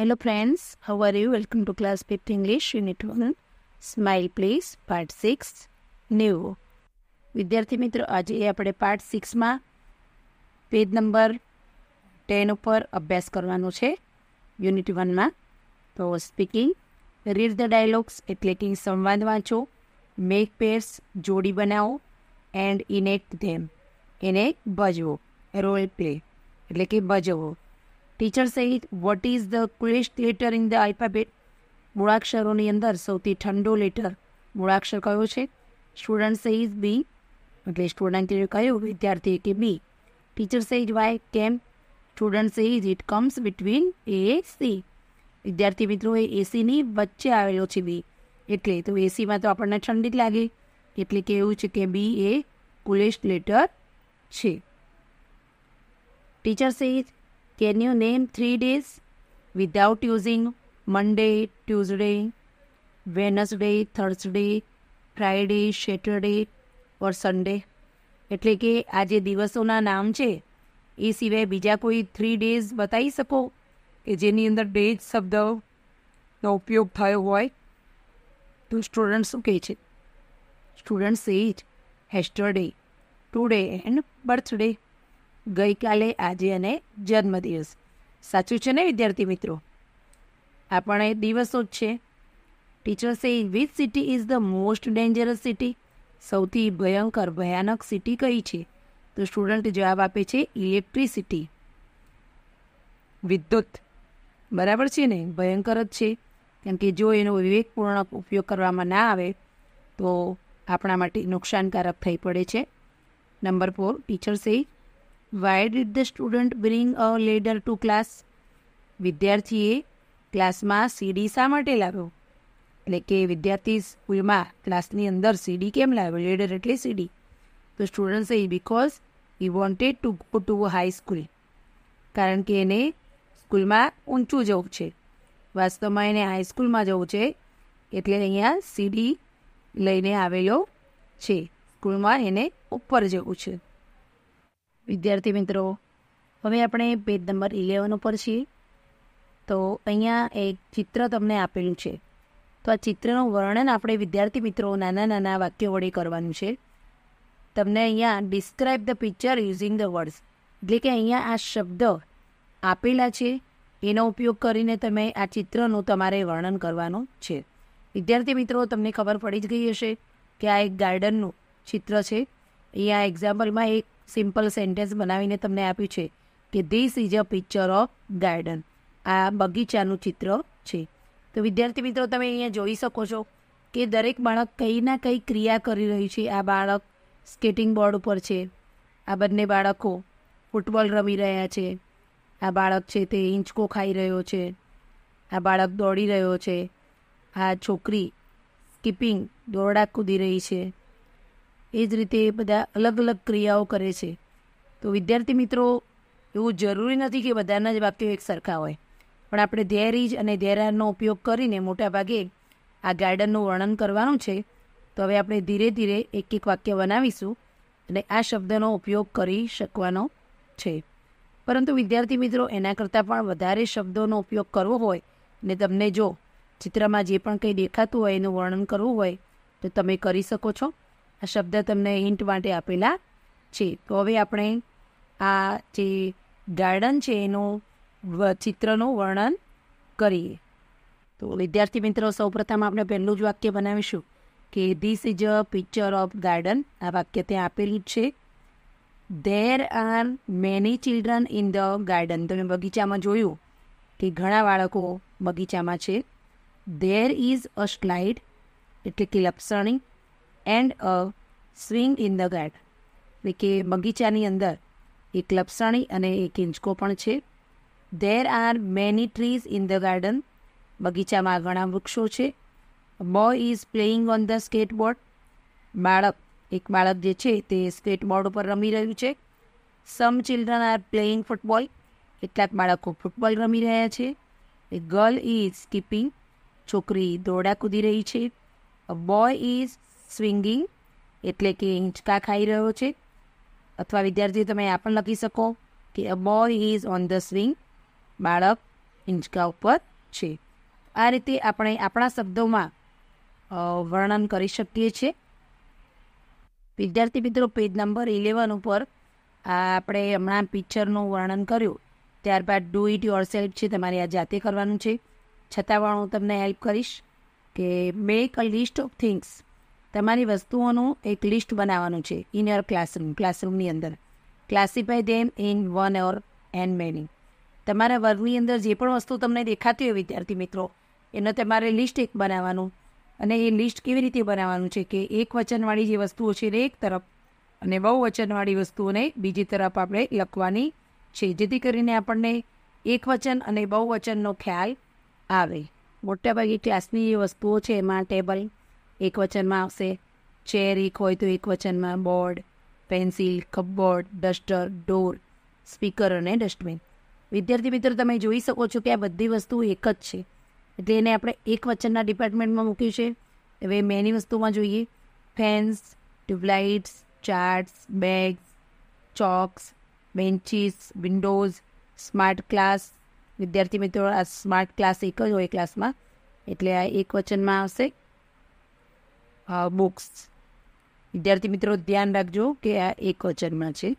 Hello friends, how are you? Welcome to class 5th English Unit 1. Smile please, part 6, new. વિદ્યાર્થી મિત્રો આજે આપણે part સિક્સમાં page number ten ઉપર અભ્યાસ કરવાનો છે યુનિટ વનમાં તો સ્પીકિંગ રીડ ધ ડાયલોગ્સ એટલે કે સંવાદ વાંચો મેક પેર્સ જોડી બનાવો એન્ડ ઇનેક્ટ ધેમ એને ભજવો રોલ પ્લે એટલે કે ભજવો ટીચર સહિત what is the coldest letter in the alphabet મૂળાક્ષરોની અંદર સૌથી ઠંડો લેટર મૂળાક્ષર કયો છે સ્ટુડન્ટ સહિત બી એટલે સ્ટુડન્ટે કહ્યું વિદ્યાર્થી કે બી ટીચર સહિત વાય કેમ સ્ટુડન્ટ સહિત it comes between A C વિદ્યાર્થી મિત્રો એ એસીની વચ્ચે આવેલો છે બી એટલે તો એસીમાં તો આપણને ઠંડી જ લાગે એટલે કે એવું છે કે બી એ કુલેસ્ટ લેટર છે ટીચર સહિત Can you name three days without using Monday, Tuesday, Wednesday, Thursday, Friday, Saturday or Sunday? એટલે કે આ જે દિવસોના નામ છે એ સિવાય બીજા કોઈ થ્રી ડેઝ બતાવી શકો કે જેની અંદર ડેજ શબ્દનો ઉપયોગ થયો હોય તો સ્ટુડન્ટ શું કહે છે students it yesterday today and birthday ગઈકાલે આજે અને જન્મદિવસ સાચું છે ને વિદ્યાર્થી મિત્રો આપણે દિવસો જ છે ટીચર્સ એ which city is the most dangerous city સૌથી ભયંકર ભયાનક સિટી કઈ છે તો સ્ટુડન્ટ જવાબ આપે છે ઇલેક્ટ્રિસિટી વિદ્યુત બરાબર છે ને ભયંકર જ છે કેમ કે જો એનો વિવેકપૂર્ણ ઉપયોગ કરવામાં ના આવે તો આપણા માટે નુકસાનકારક થઈ પડે છે નંબર ફોર ટીચર્સે why did the student bring a ladder to class વિદ્યાર્થીએ ક્લાસમાં સીડી શા માટે લાવ્યો એટલે કે વિદ્યાર્થી સ્કૂલમાં ક્લાસની અંદર સીડી કેમ લાવ્યો લેડર એટલે સીડી તો સ્ટુડન્ટ્સ એ because he wanted to go to high school કારણ કે એને સ્કૂલમાં ઊંચું જવું છે વાસ્તવમાં એને હાઈસ્કૂલમાં જવું છે એટલે અહીંયા સીડી લઈને આવેલો છે સ્કૂલમાં એને ઉપર જવું છે વિદ્યાર્થી મિત્રો હવે આપણે પેજ નંબર ઇલેવન ઉપર છીએ તો અહીંયા એક ચિત્ર તમને આપેલું છે તો આ ચિત્રનું વર્ણન આપણે વિદ્યાર્થી મિત્રો નાના નાના વાક્યો વડે કરવાનું છે તમને અહીંયા describe the picture using the words એટલે કે અહીંયા આ શબ્દ આપેલા છે એનો ઉપયોગ કરીને તમે આ ચિત્રનું તમારે વર્ણન કરવાનું છે વિદ્યાર્થી મિત્રો તમને ખબર પડી જ ગઈ હશે કે આ એક ગાર્ડનનું ચિત્ર છે એ આ એક્ઝામ્પલમાં એક સિમ્પલ સેન્ટેન્સ બનાવીને તમને આપ્યું છે કે this is a picture of garden આ બગીચાનું ચિત્ર છે તો વિદ્યાર્થી મિત્રો તમે અહીંયા જોઈ શકો છો કે દરેક બાળક કંઈ ના કંઈ ક્રિયા કરી રહ્યું છે આ બાળક સ્કેટિંગ બોર્ડ ઉપર છે આ બંને બાળકો ફૂટબોલ રમી રહ્યા છે આ બાળક છે તે હિંચકો ખાઈ રહ્યો છે આ બાળક દોડી રહ્યો છે આ છોકરી સ્કીપિંગ દોરડા કૂદી રહી છે એ જ રીતે બધા અલગ અલગ ક્રિયાઓ કરે છે તો વિદ્યાર્થી મિત્રો એવું જરૂરી નથી કે બધાના જ વાક્યો એક સરખા હોય પણ આપણે ધેરીજ અને ધેરાનો ઉપયોગ કરીને મોટા ભાગે આ ગાર્ડનનું વર્ણન કરવાનું છે તો હવે આપણે ધીરે ધીરે એક એક વાક્ય બનાવીશું અને આ શબ્દનો ઉપયોગ કરી શકવાનો છે પરંતુ વિદ્યાર્થી મિત્રો એના કરતાં પણ વધારે શબ્દોનો ઉપયોગ કરવો હોય ને તમને જો ચિત્રમાં જે પણ કંઈ દેખાતું હોય એનું વર્ણન કરવું હોય તો તમે કરી શકો છો આ શબ્દ તમને હિન્ટ માટે આપેલા છે તો હવે આપણે આ જે ગાર્ડન છે એનું ચિત્રનું વર્ણન કરીએ તો વિદ્યાર્થી મિત્રો સૌપ્રથમ આપણે પહેલું જ વાક્ય બનાવીશું કે this is a picture of garden આ વાક્ય ત્યાં આપેલું છે there are many children in the garden તમે બગીચામાં જોયું કે ઘણા બાળકો બગીચામાં છે ધેર ઇઝ અ સ્લાઇડ એટલે કે લપસણી and a swing in the garden એટલે કે બગીચાની અંદર એક લપસણી અને એક હિંચકો પણ છે there are many trees in the garden બગીચામાં ઘણા વૃક્ષો છે boy is playing on the skateboard બાળક એક બાળક જે છે તે સ્કેટબોર્ડ ઉપર રમી રહ્યું છે some children are playing football કેટલાક બાળકો ફૂટબોલ રમી રહ્યા છે એ ગર્લ ઇઝ સ્કીપિંગ છોકરી દોરડા કૂદી રહી છે અ બોય ઇઝ સ્વિંગિંગ એટલે કે હિંચકા ખાઈ રહ્યો છે અથવા વિદ્યાર્થીઓ તમે આ પણ લખી શકો કે a boy is on the swing બાળક હિંચકા ઉપર છે આ રીતે આપણે આપણા શબ્દોમાં વર્ણન કરી શકીએ છીએ વિદ્યાર્થી મિત્રો પેજ નંબર ઇલેવન ઉપર આ આપણે હમણાં પિક્ચરનું વર્ણન કર્યું ત્યારબાદ ડુ ઇટ યોર સેલ્ફ છે તમારે આ જાતે કરવાનું છે છતાં પણ હું તમને હેલ્પ કરીશ કે make a list of things તમારી વસ્તુઓનું એક લિસ્ટ બનાવવાનું છે ઇન યોર ક્લાસરૂમ ક્લાસરૂમની અંદર classify them in one or and many તમારા વર્ગની અંદર જે પણ વસ્તુ તમને દેખાતી હોય વિદ્યાર્થી મિત્રો એનો તમારે લિસ્ટ એક બનાવવાનું અને એ લિસ્ટ કેવી રીતે બનાવવાનું છે કે એક વચનવાળી જે વસ્તુઓ છે એને એક તરફ અને બહુ વચનવાળી વસ્તુઓને બીજી તરફ આપણે લખવાની છે જેથી કરીને આપણને એક વચન અને બહુ વચનનો ખ્યાલ આવે મોટાભાગે ક્લાસની જે વસ્તુઓ છે એમાં ટેબલ એક વચનમાં આવશે ચેર એક હોય તો એક વચનમાં board pencil cupboard duster door speaker અને ડસ્ટબિન વિદ્યાર્થી મિત્રો તમે જોઈ શકો છો કે આ બધી વસ્તુ એક જ છે એટલે એને આપણે એક વચનના ડિપાર્ટમેન્ટમાં મૂક્યું છે હવે મેની વસ્તુમાં જોઈએ fans tubelights charts bags chalks benches windows smart class વિદ્યાર્થી મિત્રો આ સ્માર્ટ ક્લાસ એક જ હોય ક્લાસમાં એટલે આ એક વચનમાં આવશે બુક્સ વિદ્યાર્થી મિત્રો ધ્યાન રાખજો કે આ એક વચનમાં છે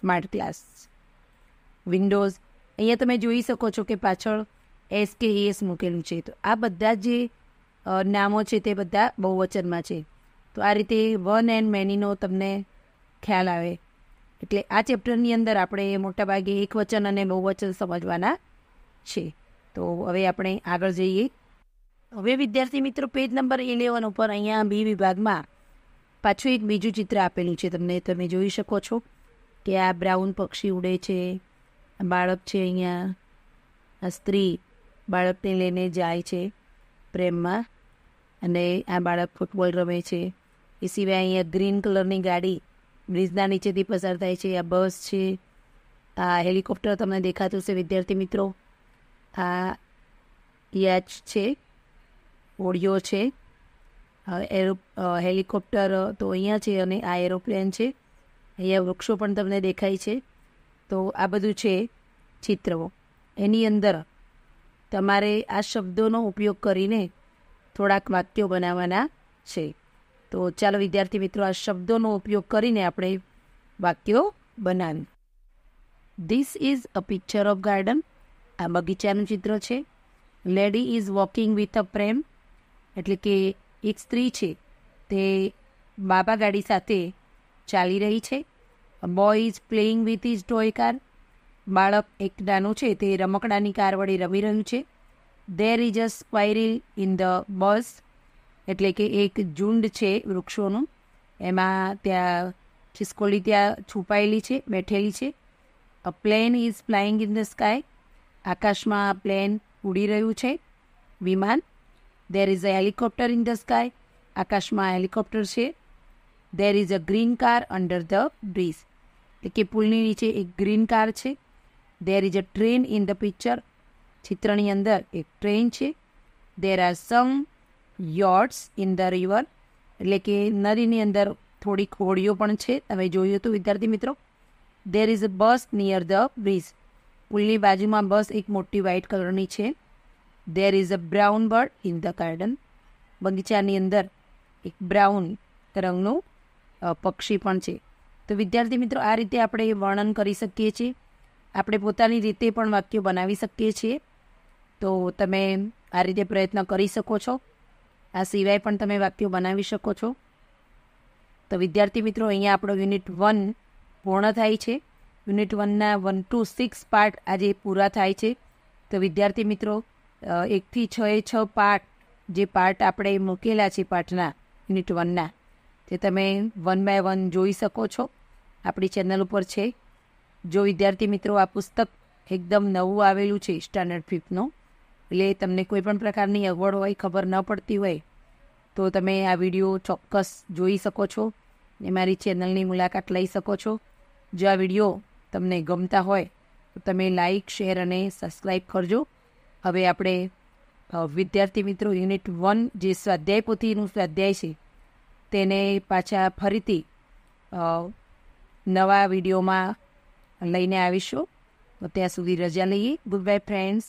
સ્માર્ટ ક્લાસ વિન્ડોઝ અહીંયા તમે જોઈ શકો છો કે પાછળ એસ કે એસ મૂકેલું છે તો આ બધા જે નામો છે તે બધા બહુવચનમાં છે તો આ રીતે વન એન્ડ મેનીનો તમને ખ્યાલ આવે એટલે આ ચેપ્ટરની અંદર આપણે મોટાભાગે એક વચન અને બહુવચન સમજવાના છે તો હવે આપણે આગળ જઈએ હવે વિદ્યાર્થી મિત્રો પેજ નંબર ઇલેવન ઉપર અહીંયા બી વિભાગમાં પાછું એક બીજું ચિત્ર આપેલું છે તમને તમે જોઈ શકો છો કે આ બ્રાઉન પક્ષી ઉડે છે બાળક છે અહીંયા આ સ્ત્રી બાળકને લઈને જાય છે પ્રેમમાં અને આ બાળક ફૂટબોલ રમે છે એ સિવાય અહીંયા ગ્રીન કલરની ગાડી બ્રિજના નીચેથી પસાર થાય છે આ બસ છે આ હેલિકોપ્ટર તમને દેખાતું છે વિદ્યાર્થી મિત્રો આ યાચ છે હોડીઓ છે એરો હેલિકોપ્ટર તો અહીંયા છે અને આ એરોપ્લેન છે અહીંયા વૃક્ષો પણ તમને દેખાય છે તો આ બધું છે ચિત્રો એની અંદર તમારે આ શબ્દોનો ઉપયોગ કરીને થોડાક વાક્યો બનાવવાના છે તો ચાલો વિદ્યાર્થી મિત્રો આ શબ્દોનો ઉપયોગ કરીને આપણે વાક્યો બનાવી this is a picture of garden આ બગીચાનું ચિત્ર છે lady is walking with a pram એટલે કે એક સ્ત્રી છે તે બાબા ગાડી સાથે ચાલી રહી છે boy is playing with his toy car બાળક એક નાનું છે તે રમકડાની કાર વડે રમી રહ્યું છે there is a squirrel in the bush એટલે કે એક ઝુંડ છે વૃક્ષોનું એમાં ત્યાં ખિસકોલી ત્યાં છુપાયેલી છે બેઠેલી છે a plane is flying in the sky આકાશમાં પ્લેન ઉડી રહ્યું છે વિમાન there is a helicopter in the sky આકાશમાં હેલિકોપ્ટર છે there is a green car under the bridge એટલે કે પુલની નીચે એક ગ્રીન કાર છે there is a train in the picture ચિત્રની અંદર એક ટ્રેન છે there are some yachts in the river એટલે કે નદીની અંદર થોડીક હોડીઓ પણ છે તમે જોયું હતું વિદ્યાર્થી મિત્રો there is a bus near the bridge પુલની બાજુમાં બસ એક મોટી વ્હાઇટ કલરની છે there is a brown bird in the garden બગીચાની અંદર એક બ્રાઉન રંગનું પક્ષી પણ છે તો વિદ્યાર્થી મિત્રો આ રીતે આપણે વર્ણન કરી શકીએ છીએ આપણે પોતાની રીતે પણ વાક્યો બનાવી શકીએ છીએ તો તમે આ રીતે પ્રયત્ન કરી શકો છો આ સિવાય પણ તમે વાક્યો બનાવી શકો છો તો વિદ્યાર્થી મિત્રો અહીંયા આપણો યુનિટ વન પૂર્ણ થાય છે યુનિટ વનના વન ટુ સિક્સ પાર્ટ આજે પૂરા થાય છે તો વિદ્યાર્થી મિત્રો એકથી છ એ છ પાર્ટ જે પાર્ટ આપણે મૂકેલા છે પાઠના યુનિટ વનના તે તમે વન બાય વન જોઈ શકો છો આપણી ચેનલ ઉપર છે જો વિદ્યાર્થી મિત્રો આ પુસ્તક એકદમ નવું આવેલું છે સ્ટાન્ડર્ડ ફિફ્થનું એટલે તમને કોઈ પણ પ્રકારની અગવડ હોય ખબર ન પડતી હોય તો તમે આ વિડીયો ચોક્કસ જોઈ શકો છો ને મારી ચેનલની મુલાકાત લઈ શકો છો જો આ વિડીયો તમને ગમતા હોય તો તમે લાઇક શેર અને સબસ્ક્રાઈબ કરજો હવે આપણે વિદ્યાર્થી મિત્રો યુનિટ વન જે સ્વાધ્યાય પોથીનું સ્વાધ્યાય છે તેને પાછા ફરીથી નવા વિડીયોમાં લઈને આવીશું ત્યાં સુધી રજા લઈએ ગુડ બાય ફ્રેન્ડ્સ